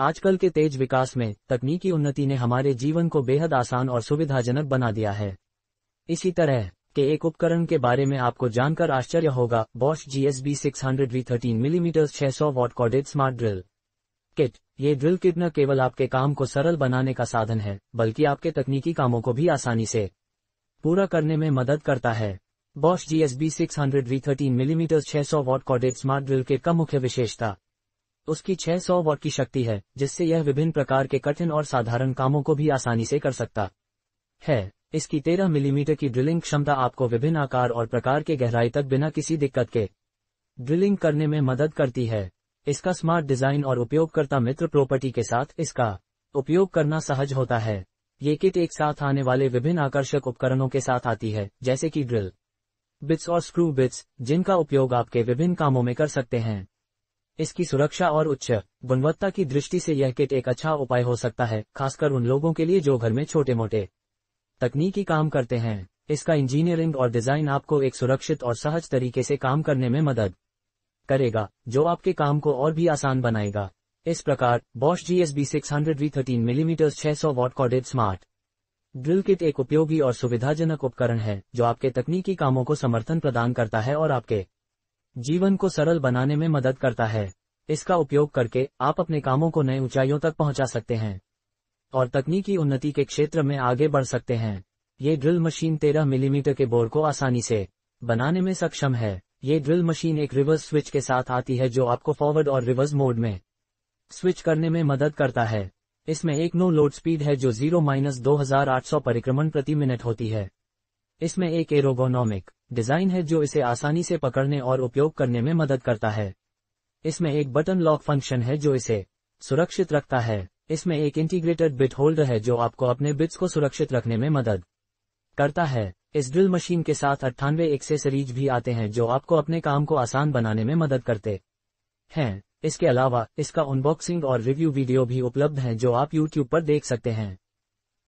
आजकल के तेज विकास में तकनीकी उन्नति ने हमारे जीवन को बेहद आसान और सुविधाजनक बना दिया है इसी तरह के एक उपकरण के बारे में आपको जानकर आश्चर्य होगा Bosch G S B six hundred V thirteen millimetre छह सौ watt corded smart drill kit ये ड्रिल किट न केवल आपके काम को सरल बनाने का साधन है बल्कि आपके तकनीकी कामों को भी आसानी से पूरा करने में मदद करता है Bosch G S B six hundred V thirteen millimetre छह सौ watt corded smart drill kit का मुख्य विशेषता तो उसकी 600 वॉट की शक्ति है जिससे यह विभिन्न प्रकार के कठिन और साधारण कामों को भी आसानी से कर सकता है इसकी 13 मिलीमीटर की ड्रिलिंग क्षमता आपको विभिन्न आकार और प्रकार के गहराई तक बिना किसी दिक्कत के ड्रिलिंग करने में मदद करती है इसका स्मार्ट डिजाइन और उपयोगकर्ता मित्र प्रॉपर्टी के साथ इसका उपयोग करना सहज होता है ये किट एक साथ आने वाले विभिन्न आकर्षक उपकरणों के साथ आती है जैसे कि ड्रिल बिट्स और स्क्रू बिट्स जिनका उपयोग आपके विभिन्न कामों में कर सकते हैं इसकी सुरक्षा और उच्च गुणवत्ता की दृष्टि से यह किट एक अच्छा उपाय हो सकता है खासकर उन लोगों के लिए जो घर में छोटे मोटे तकनीकी काम करते हैं इसका इंजीनियरिंग और डिजाइन आपको एक सुरक्षित और सहज तरीके से काम करने में मदद करेगा जो आपके काम को और भी आसान बनाएगा इस प्रकार Bosch G S B six hundred V thirteen millimetre छह सौ watt corded smart drill kit एक उपयोगी और सुविधाजनक उपकरण है जो आपके तकनीकी कामों को समर्थन प्रदान करता है और आपके जीवन को सरल बनाने में मदद करता है इसका उपयोग करके आप अपने कामों को नए ऊंचाइयों तक पहुंचा सकते हैं और तकनीकी उन्नति के क्षेत्र में आगे बढ़ सकते हैं ये ड्रिल मशीन 13 मिलीमीटर के बोर को आसानी से बनाने में सक्षम है ये ड्रिल मशीन एक रिवर्स स्विच के साथ आती है जो आपको फॉरवर्ड और रिवर्स मोड में स्विच करने में मदद करता है इसमें एक नो लोड स्पीड है जो जीरो माइनस दो परिक्रमण प्रति मिनट होती है इसमें एक एरोगोनॉमिक डिजाइन है जो इसे आसानी से पकड़ने और उपयोग करने में मदद करता है इसमें एक बटन लॉक फंक्शन है जो इसे सुरक्षित रखता है इसमें एक इंटीग्रेटेड बिट होल्डर है जो आपको अपने बिट्स को सुरक्षित रखने में मदद करता है इस ड्रिल मशीन के साथ अट्ठानवे एक्सेसरीज भी आते हैं जो आपको अपने काम को आसान बनाने में मदद करते हैं इसके अलावा इसका अनबॉक्सिंग और रिव्यू वीडियो भी उपलब्ध हैं जो आप YouTube पर देख सकते हैं